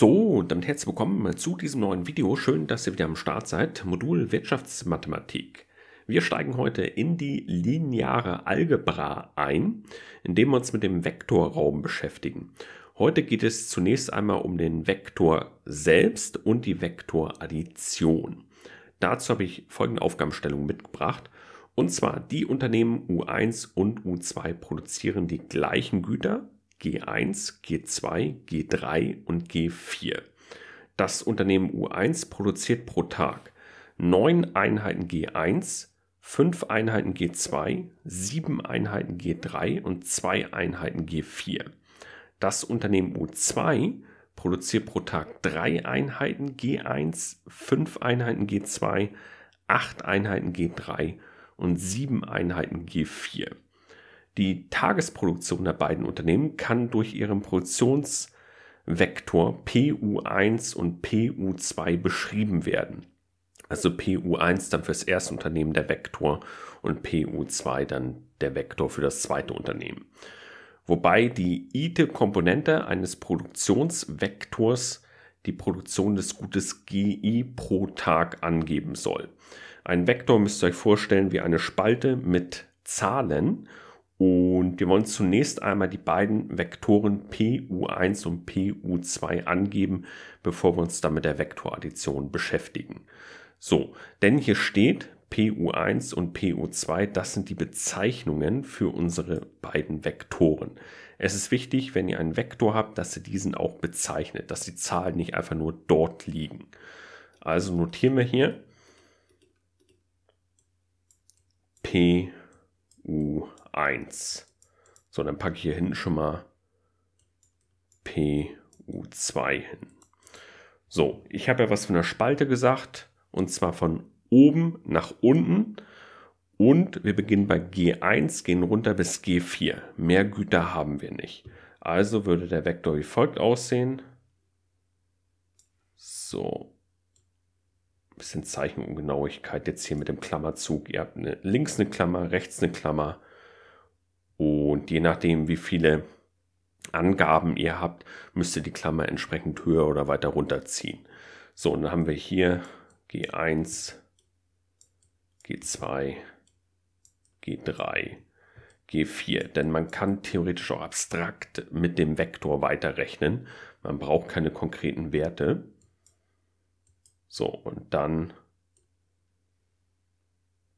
So, damit herzlich willkommen zu diesem neuen Video. Schön, dass ihr wieder am Start seid. Modul Wirtschaftsmathematik. Wir steigen heute in die lineare Algebra ein, indem wir uns mit dem Vektorraum beschäftigen. Heute geht es zunächst einmal um den Vektor selbst und die Vektoraddition. Dazu habe ich folgende Aufgabenstellung mitgebracht. Und zwar die Unternehmen U1 und U2 produzieren die gleichen Güter G1, G2, G3 und G4. Das Unternehmen U1 produziert pro Tag 9 Einheiten G1, 5 Einheiten G2, 7 Einheiten G3 und 2 Einheiten G4. Das Unternehmen U2 produziert pro Tag 3 Einheiten G1, 5 Einheiten G2, 8 Einheiten G3 und 7 Einheiten G4. Die Tagesproduktion der beiden Unternehmen kann durch ihren Produktionsvektor PU1 und PU2 beschrieben werden. Also PU1 dann für das erste Unternehmen der Vektor und PU2 dann der Vektor für das zweite Unternehmen. Wobei die ite-Komponente eines Produktionsvektors die Produktion des Gutes GI pro Tag angeben soll. Ein Vektor müsst ihr euch vorstellen wie eine Spalte mit Zahlen und wir wollen zunächst einmal die beiden Vektoren PU1 und PU2 angeben, bevor wir uns dann mit der Vektoraddition beschäftigen. So, denn hier steht PU1 und PU2, das sind die Bezeichnungen für unsere beiden Vektoren. Es ist wichtig, wenn ihr einen Vektor habt, dass ihr diesen auch bezeichnet, dass die Zahlen nicht einfach nur dort liegen. Also notieren wir hier PU1. 1. So, dann packe ich hier hinten schon mal PU2 hin. So, ich habe ja was von der Spalte gesagt und zwar von oben nach unten. Und wir beginnen bei G1, gehen runter bis G4. Mehr Güter haben wir nicht. Also würde der Vektor wie folgt aussehen. So. Ein bisschen Zeichenungenauigkeit jetzt hier mit dem Klammerzug. Ihr habt eine, links eine Klammer, rechts eine Klammer und je nachdem, wie viele Angaben ihr habt, müsst ihr die Klammer entsprechend höher oder weiter runterziehen. So, und dann haben wir hier G1, G2, G3, G4. Denn man kann theoretisch auch abstrakt mit dem Vektor weiterrechnen. Man braucht keine konkreten Werte. So, und dann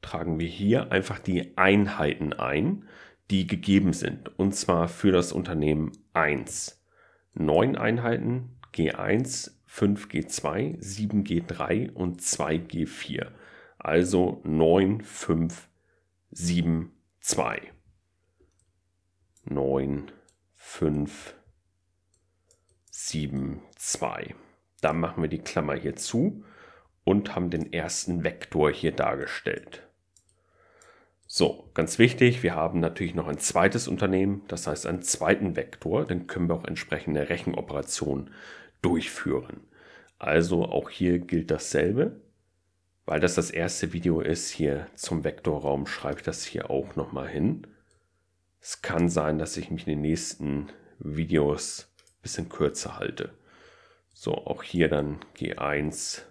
tragen wir hier einfach die Einheiten ein die gegeben sind. Und zwar für das Unternehmen 1. 9 Einheiten G1, 5G2, 7G3 und 2G4. Also 9, 5, 7, 2. 9, 5, 7, 2. Dann machen wir die Klammer hier zu und haben den ersten Vektor hier dargestellt. So, ganz wichtig, wir haben natürlich noch ein zweites Unternehmen, das heißt einen zweiten Vektor, dann können wir auch entsprechende Rechenoperationen durchführen. Also auch hier gilt dasselbe. Weil das das erste Video ist hier zum Vektorraum, schreibe ich das hier auch nochmal hin. Es kann sein, dass ich mich in den nächsten Videos ein bisschen kürzer halte. So, auch hier dann G1,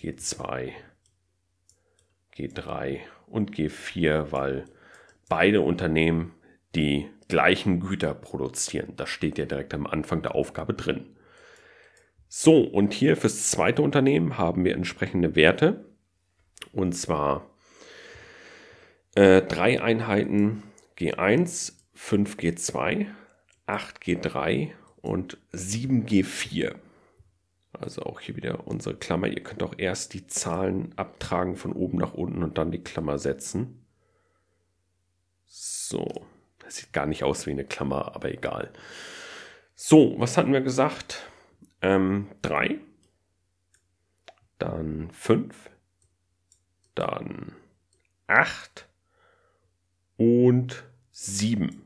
G2, G3 und G4, weil beide Unternehmen die gleichen Güter produzieren. Das steht ja direkt am Anfang der Aufgabe drin. So, und hier fürs zweite Unternehmen haben wir entsprechende Werte. Und zwar äh, drei Einheiten G1, 5G2, 8G3 und 7G4. Also auch hier wieder unsere Klammer. Ihr könnt auch erst die Zahlen abtragen von oben nach unten und dann die Klammer setzen. So. Das sieht gar nicht aus wie eine Klammer, aber egal. So, was hatten wir gesagt? 3. Ähm, dann 5. Dann 8. Und 7.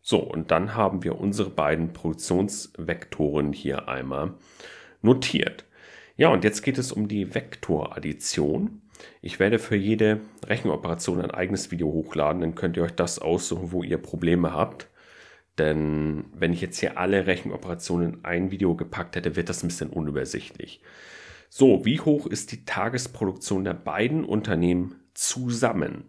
So, und dann haben wir unsere beiden Produktionsvektoren hier einmal notiert. Ja, und jetzt geht es um die Vektoraddition. Ich werde für jede Rechenoperation ein eigenes Video hochladen, dann könnt ihr euch das aussuchen, wo ihr Probleme habt. Denn wenn ich jetzt hier alle Rechenoperationen in ein Video gepackt hätte, wird das ein bisschen unübersichtlich. So, wie hoch ist die Tagesproduktion der beiden Unternehmen zusammen?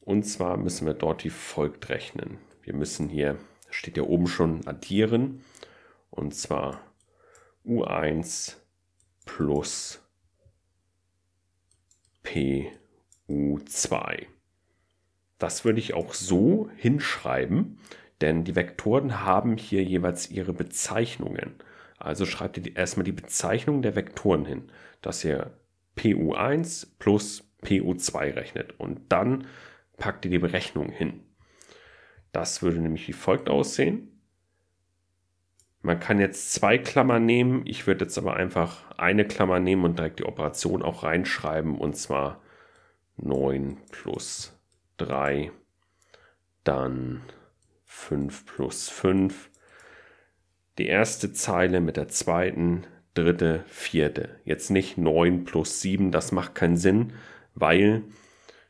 Und zwar müssen wir dort wie folgt rechnen. Wir müssen hier, steht ja oben schon, addieren. Und zwar U1 plus PU2. Das würde ich auch so hinschreiben, denn die Vektoren haben hier jeweils ihre Bezeichnungen. Also schreibt ihr erstmal die Bezeichnung der Vektoren hin, dass ihr PU1 plus PU2 rechnet und dann packt ihr die Berechnung hin. Das würde nämlich wie folgt aussehen. Man kann jetzt zwei Klammern nehmen. Ich würde jetzt aber einfach eine Klammer nehmen und direkt die Operation auch reinschreiben. Und zwar 9 plus 3, dann 5 plus 5. Die erste Zeile mit der zweiten, dritte, vierte. Jetzt nicht 9 plus 7, das macht keinen Sinn, weil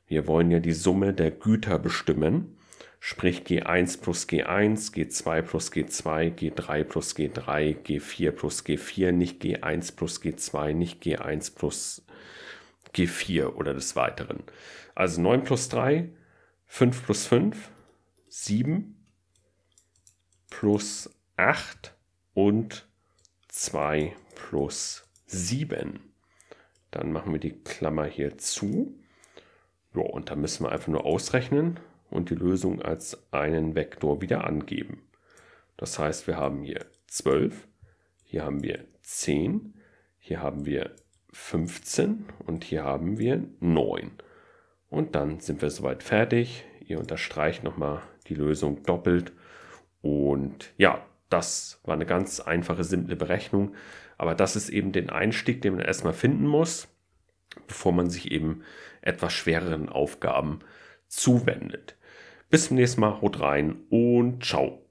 wir wollen ja die Summe der Güter bestimmen sprich G1 plus G1, G2 plus G2, G3 plus G3, G4 plus G4, nicht G1 plus G2, nicht G1 plus G4 oder des Weiteren. Also 9 plus 3, 5 plus 5, 7 plus 8 und 2 plus 7. Dann machen wir die Klammer hier zu. Jo, und da müssen wir einfach nur ausrechnen und die Lösung als einen Vektor wieder angeben. Das heißt, wir haben hier 12, hier haben wir 10, hier haben wir 15 und hier haben wir 9. Und dann sind wir soweit fertig. Ihr unterstreicht nochmal die Lösung doppelt. Und ja, das war eine ganz einfache, simple Berechnung. Aber das ist eben den Einstieg, den man erstmal finden muss, bevor man sich eben etwas schwereren Aufgaben zuwendet. Bis zum nächsten Mal, haut rein und ciao.